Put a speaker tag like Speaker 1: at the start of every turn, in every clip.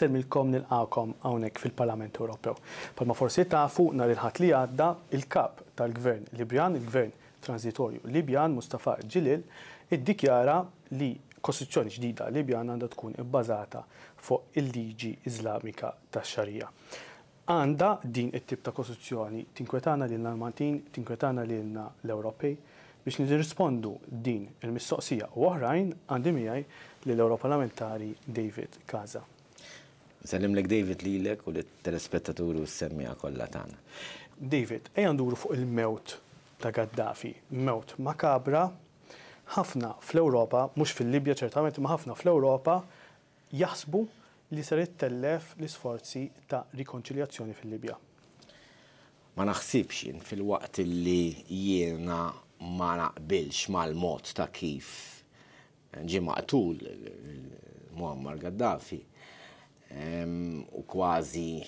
Speaker 1: nil-għakom hawnhekk fil-Parlament Ewropew. Palma forsi tafu nhar il-ħadd li għadda il-kap tal-Gvern Libjan, il-Gvern transitorju Libjan Mustafa Ġilil, iddikjara li kostituzzjoni ġdida Libjan għandha tkun ibbażata fuq il-liġi Iżlamika tax-Xarija. Għanda din it-tip ta' kostituzzjoni tinkwetana lil Maltin, tinkwetana lil l-Ewropej biex nirrispondu din il-mistoqsija u oħrajn għandi miegħi lill-Ewroparlamentari David Kaza.
Speaker 2: Sellimlek David lilek u li telespettaturi u s-semmija kollha tagħna.
Speaker 1: David, ejja nduru fuq il-mewt ta' Gaddafi, mewt makabra, ħafna fl-Ewropa, mhux fil-Libja ċertament, ma ħafna fl-Ewropa jaħsbu li ser tellef l-isforzi ta' rikonċiljazzjoni fil-Libja.
Speaker 2: Ma naħsibx jien fil-waqt li jiena ma naqbilx mal-mod ta' kif ġimaqtul maqtul Muammar Gaddafi u kważi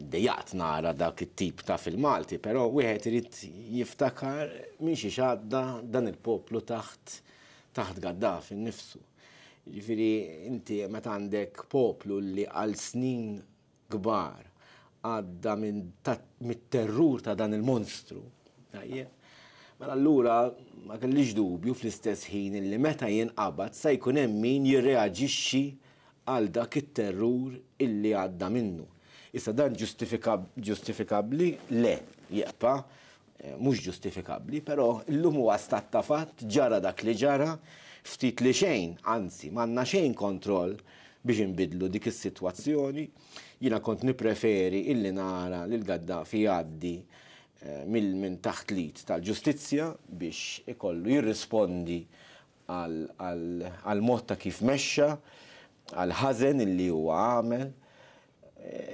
Speaker 2: dejat nara dak it-tip ta' fil-Malti, pero wieħed irid jiftakar minn xi xadda dan il-poplu taħt taħt Gaddafi nifsu. Ġifieri inti meta għandek poplu li għal snin kbar għadda minn mit-terrur ta' dan il-monstru. Mela allura ma kellix dubju fl-istess ħin li meta jinqabad se jkun hemm min jirreaġixxi għal dak it-terrur illi għadda minnu. Issa dan ġustifikabli le, jibba, eh, mux ġustifikabli, pero l-lum huwa stat fatt ġara dak li ġara ftit li xejn, anzi, manna xejn kontroll biex inbidlu dik is-sitwazzjoni. Jina kont nipreferi illi nara lil Gaddafi fi eh, mill-min taħt lit tal-ġustizzja biex ikollu jirrispondi għal-mod ta' kif mexxa għal-ħazen illi huwa għamel.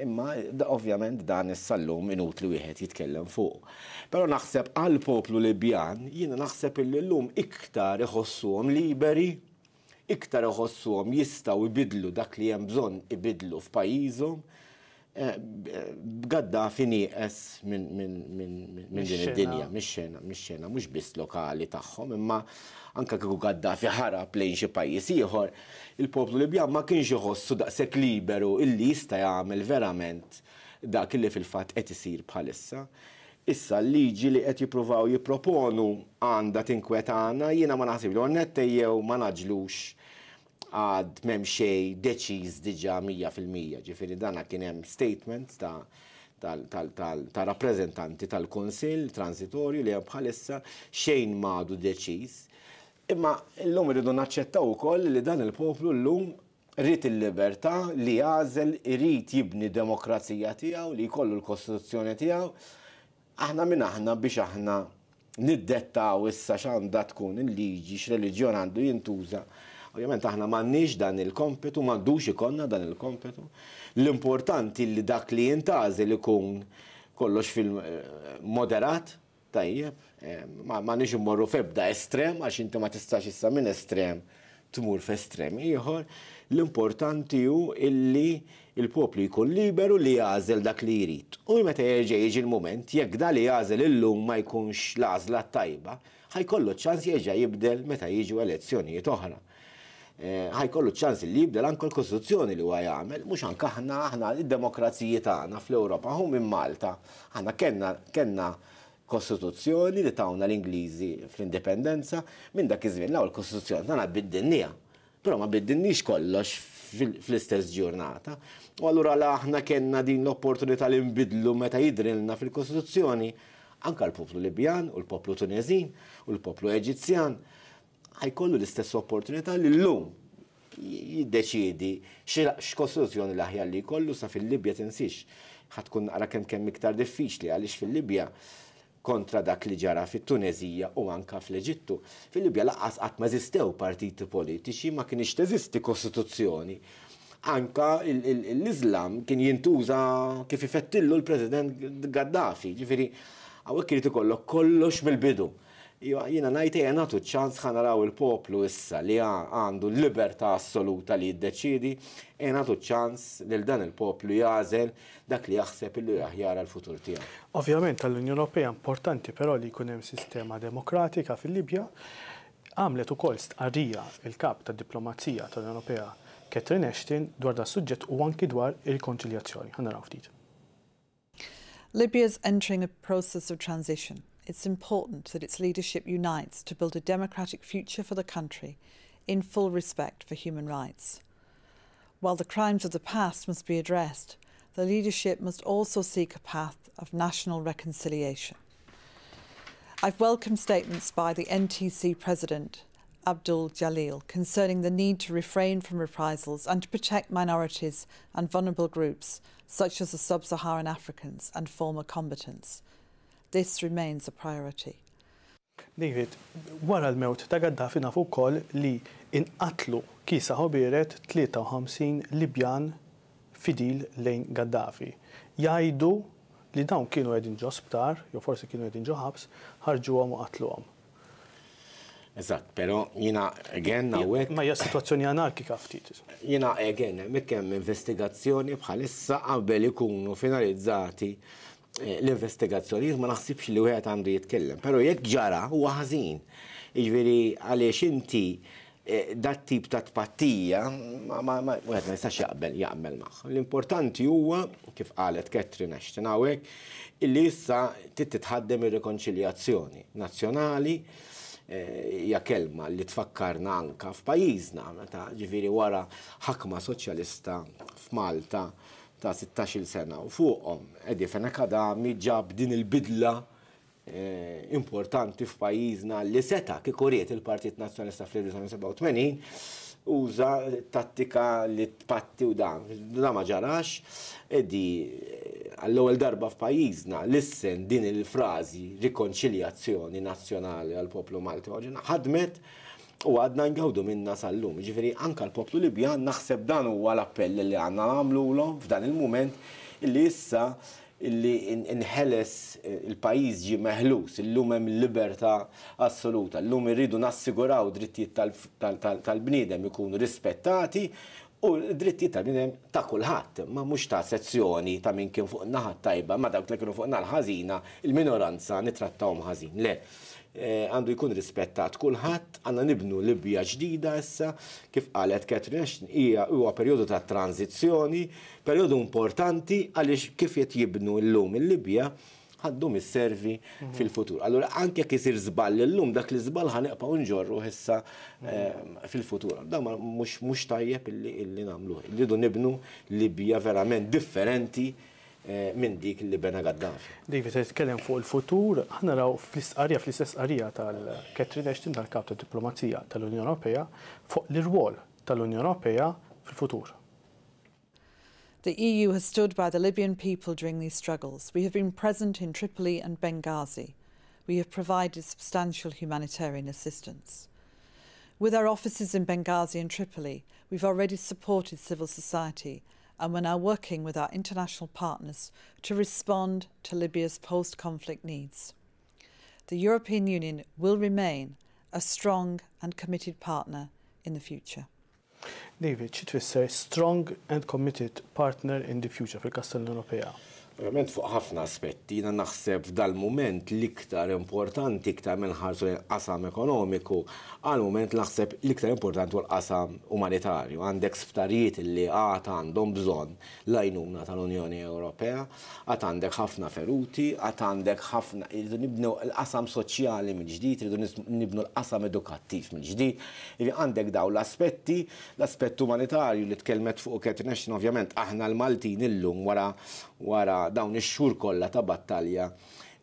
Speaker 2: Imma ovvjament dan is-sallum inutli wieħed jitkellem fuq. Però naħseb għal poplu Libjan jiena naħseb illi llum iktar iħossuhom liberi, iktar iħossuhom jistgħu ibidlu dak li hemm bżonn ibidlu f'pajjiżhom fini es minn din id-dinja, mix-xena, mix-xena, mhux biss lokali tagħhom, imma anke kieku fi ħara plejn xi pajjiż ieħor, il-poplu li bjam ma kienx jħossu daqshekk liberu illi jista' jagħmel verament dak illi fil-fatt qed isir bħalissa. Issa l-liġi li qed jippruvaw jipproponu għandha tinkwetana jiena ma naħsib li għonnett jew ma naġlux għad memxej deċiż diġa 100% ġifiri dana kien hemm statement ta' ta' rappresentanti tal-Konsil transitorju li bħalissa xejn madu deċiż. Imma l-lum rridu naċċettaw ukoll li dan il-poplu l-lum rrit il-libertà li għazel irrit jibni demokrazija tiegħu li jkollu l-Kostituzzjoni tiegħu. Aħna minn aħna biex aħna niddettaw issa x'għandha tkun il-liġi x'reliġjon għandu jintuża Ovvjament aħna m'għandniex dan il-kompetu, m'għandux ikonna dan il-kompetu. L-importanti li dak li li ikun kollox fil-moderat, eh, tajjeb, eh, ma nix immorru febda estrem, għax inti ma tistax issa minn estrem tmur f'estrem ieħor, l-importanti hu illi il-poplu jkun liberu li jażel dak li jrid. U meta jerġa' jiġi l-mument, jekk da li jażel illum ma jkunx l-għażla tajba, ħajkollu ċans jerġa' jibdel meta jiġu elezzjonijiet oħra. Eh, kollu ċans li jibdel anke l-Kostituzzjoni li huwa jagħmel, mhux anke aħna aħna id-demokraziji tagħna fl-Ewropa ħum minn Malta. Aħna kenna kenna Kostituzzjoni li tawna l-Ingliżi fl-indipendenza minn dak iż-żmien l l-Kostituzzjoni tagħna biddinija. Però ma biddinniex kollox fl-istess ġurnata. U allura la aħna kenna din l-opportunità li nbidlu meta jidrilna fil-Kostituzzjoni anka l-poplu Libjan u l-poplu Tunezin u l-poplu Eġizzjan ħajkollu l-istess opportunità li l-lum jiddeċidi x l-aħjar li jkollu sa fil-Libja tinsix. Ħatkun ara kemm kemm iktar diffiċli għaliex fil-Libja kontra dak li ġara fit-Tunezija u anka fl-Eġittu. Fil-Libja laqqas qatt ma żistew partiti politiċi ma kienx teżisti kostituzzjoni. Anka l-Islam kien jintuża kif ifettillu l-President Gaddafi, ġifieri għawek irid ikollok kollox mill-bidu. Iva, jina najti jenatu ċans ħanaraw il-poplu issa li għandu l-libertà assoluta li jiddeċidi, jenatu ċans li dan il-poplu jazel dak li jaħseb illu jaħjara l-futur tiegħu.
Speaker 1: Ovvjament tal unjon Ewropea importanti però li jkun hemm sistema demokratika fil-Libja għamlet ukoll stqarrija il-kap tad-diplomazija tal unjon Ewropea Catherine Ashton dwar da suġġett u anki dwar il-konċiljazzjoni. Ħanna ftit.
Speaker 3: Libya is entering a process of transition. it's important that its leadership unites to build a democratic future for the country in full respect for human rights. While the crimes of the past must be addressed, the leadership must also seek a path of national reconciliation. I've welcomed statements by the NTC President, Abdul Jalil, concerning the need to refrain from reprisals and to protect minorities and vulnerable groups, such as the sub Saharan Africans and former combatants. this remains a priority.
Speaker 1: David, wara l-mewt ta' Gaddafi nafu wkoll li inqatlu kisa ħobiret 53 Libjan fidil lejn Gaddafi. Jajdu li dawn kienu għedin ġo sptar, jew forsi kienu għedin ġo ħabs, ħarġu għom u qatlu għom.
Speaker 2: Eżatt, pero jina għen għek. Ma hija situazzjoni anarkika ftit. Jina għenna, mikkem investigazzjoni bħalissa qabel ikunu finalizzati l investigazzjoni ma naħsibx li wieħed għandu jitkellem, pero jekk ġara huwa ħażin. Jiġifieri għaliex inti eh, dat tip ta' tpattija, ma jistax jaqbel, jaqbel magħ. L-importanti huwa, kif qalet Ketrin Ashton hawnhekk, illi issa titħaddem ir-rekonċiljazzjoni nazzjonali eh, hija kelma li tfakkarna anka f'pajjiżna meta ġifieri wara ħakma soċjalista f'Malta ta' 16 sena u fuqhom fena f'akadami ġab din il-bidla eh, importanti f'pajjiżna li seta kieku riet il-Partit Nazzjonalista fl-1987 uża tattika li tpatti u dan. Da ma ġarax, edi eh, għall-ewwel darba f'pajjiżna lissen din il-frażi rikonċiljazzjoni nazzjonali għal poplu Malti ħadmet u għadna ngawdu minna sal-lum. Ġifiri, anka l-poplu Libjan naħseb dan u għal-appell li għanna namlu l f'dan il-moment illi issa illi inħeles eh, il-pajis ġi meħlus, illum hemm libertà assoluta, illum irridu nassiguraw drittijiet tal-bniedem ikunu rispettati u l-dritti tal-bniedem ta' kulħadd, ma mhux ta' sezzjoni ta' min kien fuq naħat tajba, ma dawk li kienu fuq naħal ħażina, il-minoranza nitrattawhom ħażin. Le, Eh, għandu jkun rispettat kulħadd, għandna nibnu Libja ġdida issa, kif qalet Catherine hija huwa perjodu ta' tranzizzjoni, perjodu importanti għaliex kif qed jibnu llum il-Libja ħaddu mis-servi mhm. fil-futur. Allora, anke jekk isir żball illum dak li żball ħaneqpa unġorru issa eh, mhm. fil-futur. Da mhux tajjeb li nagħmluh. Illi nibnu Libja verament differenti Eh, minn dik li bena Gaddafi.
Speaker 1: David, t-tkellem fuq il-futur, għanna raw fl-istqarija, fl-istess tal-Catherine Ashton tal-Kap ta' Diplomazija tal-Unjoni Ewropea fuq l-irwol tal-Unjoni Ewropea fil-futur.
Speaker 3: The EU has stood by the Libyan people during these struggles. We have been present in Tripoli and Benghazi. We have provided substantial humanitarian assistance. With our offices in Benghazi and Tripoli, we've already supported civil society and we're now working with our international partners to respond to Libya's post-conflict needs. The European Union will remain a strong and committed partner in the future.
Speaker 1: David, we say strong and committed partner in the future for kastell
Speaker 2: Verament fuq ħafna aspetti, jina naħseb dal-moment l-iktar importanti iktar minn ħarsu l-qasam ekonomiku, għal-moment naħseb l-iktar importanti u l-qasam umanitarju. Għandek sptarijiet li għat għandhom bżon lajnuna tal-Unjoni Ewropea, għat għandek ħafna feruti, għat għandek ħafna, irridu nibnu l-qasam soċjali mill-ġdid, irridu nibnu l-qasam edukattiv mill-ġdid, irridu għandek daw l-aspetti, l-aspett umanitarju li tkelmet fuq Catherine ovvjament aħna l-Maltin illum wara wara dawn ix-xhur kollha ta' battalja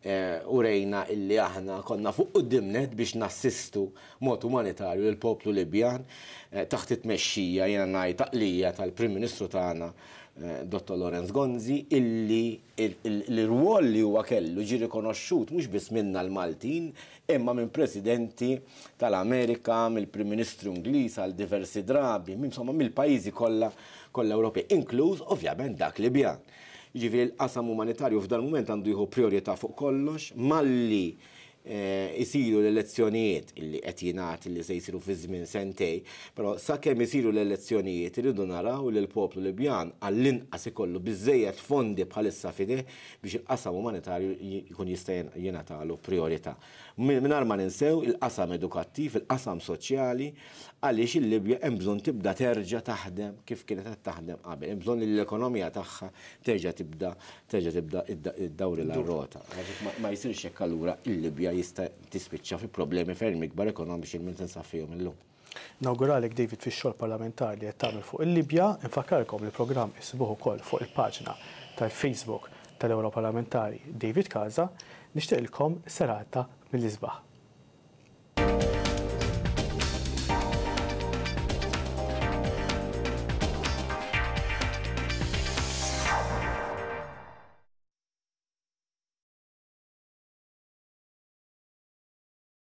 Speaker 2: eh, u rejna illi aħna konna fuq qudimnet biex nassistu mod umanitarju l poplu Libjan eh, taħt it-mexxija jiena ngħid taqlija tal-Prim Ministru tagħna eh, Dr. Lorenz Gonzi illi l-rwol li huwa kellu ġi rikonoxxut mhux biss minna l-Maltin imma minn presidenti tal-Amerika, mill-Prim Ministru Ingliż għal diversi drabi, insomma mill-pajjiżi kollha kollha Ewropej, inkluż ovvjament dak Libjan. Jiġifieri l-qasam umanitarju f'dan mument għandu jħu priorità fuq kollox, malli Eh, isiru l-elezzjonijiet illi qed jingħad illi se jsiru fi żmien sentej, però sakemm isiru l-elezzjonijiet irridu naraw li l-poplu Libjan għall-inqas ikollu biżejjed fondi bħalissa fideh biex il-qasam umanitarju jkun jista' jingħatalu priorità. Mingħajr ma ninsew il-qasam edukattiv, il-qasam soċjali, għaliex il-Libja hemm bżonn tibda terġa' taħdem kif kienet qed taħdem qabel, hemm bżonn l-ekonomija tagħha terġa' tibda terġa' tibda id-dawri l-rota. Ma jsirx hekk allura il-Libja jista tispiċċa fi problemi fermi kbar ekonomiċi minn fihom
Speaker 1: illum. Nawguralek David fix-xogħol parlamentari qed tagħmel fuq il-Libja, infakkarkom li programm isibuh ukoll fuq il-paġna tal-Facebook tal-Europarlamentari David Kaza, nixtieqilkom serata mill-isbaħ.